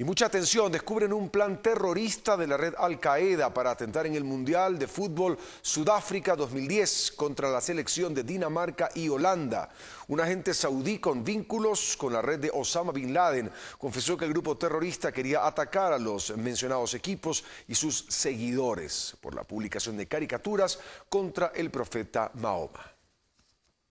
Y mucha atención, descubren un plan terrorista de la red Al-Qaeda para atentar en el Mundial de Fútbol Sudáfrica 2010 contra la selección de Dinamarca y Holanda. Un agente saudí con vínculos con la red de Osama Bin Laden confesó que el grupo terrorista quería atacar a los mencionados equipos y sus seguidores por la publicación de caricaturas contra el profeta Mahoma.